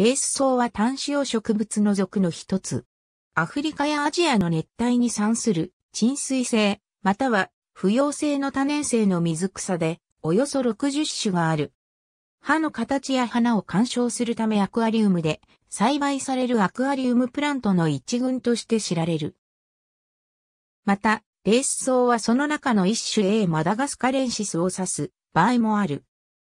レース草は単子葉植物の属の一つ。アフリカやアジアの熱帯に産する沈水性、または不要性の多年生の水草で、およそ60種がある。葉の形や花を鑑賞するためアクアリウムで栽培されるアクアリウムプラントの一群として知られる。また、レース草はその中の一種 A マダガスカレンシスを指す場合もある。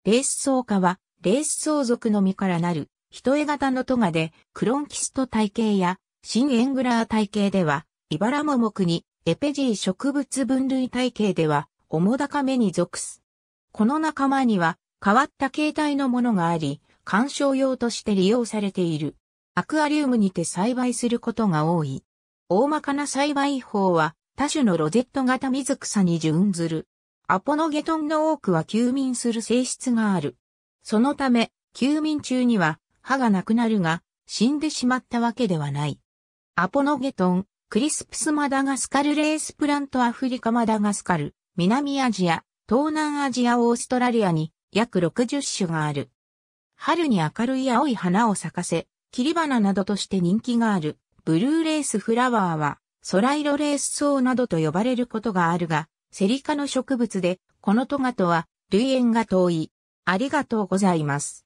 レース草科は、レース草属の実からなる人絵型のトガで、クロンキスト体系や、新エングラー体系では、イバラモモクに、エペジー植物分類体系では、オモダカメに属す。この仲間には、変わった形態のものがあり、観賞用として利用されている。アクアリウムにて栽培することが多い。大まかな栽培法は、多種のロゼット型水草に準ずる。アポノゲトンの多くは休眠する性質がある。そのため、休眠中には、歯がなくなるが、死んでしまったわけではない。アポノゲトン、クリスプスマダガスカルレースプラントアフリカマダガスカル、南アジア、東南アジアオーストラリアに約60種がある。春に明るい青い花を咲かせ、切り花などとして人気がある、ブルーレースフラワーは、空色レース草などと呼ばれることがあるが、セリ科の植物で、このトガとは、類縁が遠い。ありがとうございます。